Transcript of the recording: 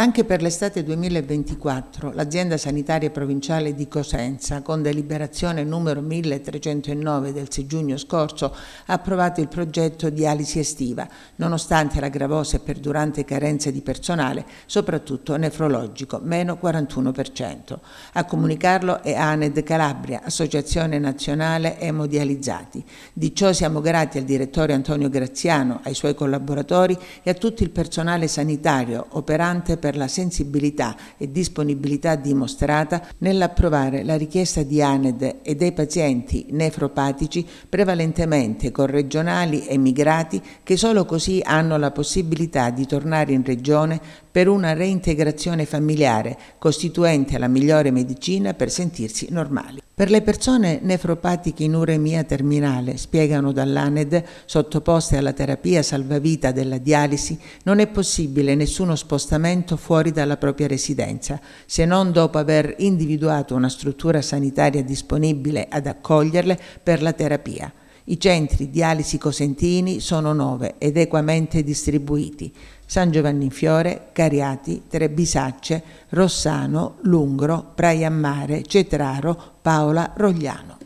Anche per l'estate 2024 l'azienda sanitaria provinciale di Cosenza, con deliberazione numero 1309 del 6 giugno scorso, ha approvato il progetto di alisi estiva, nonostante la gravosa e perdurante carenza di personale, soprattutto nefrologico, meno 41%. A comunicarlo è ANED Calabria, Associazione Nazionale Emodializzati. Di ciò siamo grati al direttore Antonio Graziano, ai suoi collaboratori e a tutto il personale sanitario operante per per la sensibilità e disponibilità dimostrata nell'approvare la richiesta di ANED e dei pazienti nefropatici prevalentemente corregionali emigrati che solo così hanno la possibilità di tornare in regione per una reintegrazione familiare costituente la migliore medicina per sentirsi normali. Per le persone nefropatiche in uremia terminale, spiegano dall'ANED, sottoposte alla terapia salvavita della dialisi, non è possibile nessuno spostamento fuori dalla propria residenza, se non dopo aver individuato una struttura sanitaria disponibile ad accoglierle per la terapia. I centri dialisi cosentini sono nove ed equamente distribuiti. San Giovanni in Fiore, Cariati, Trebisacce, Rossano, Lungro, Praiammare, Cetraro, Paola, Rogliano.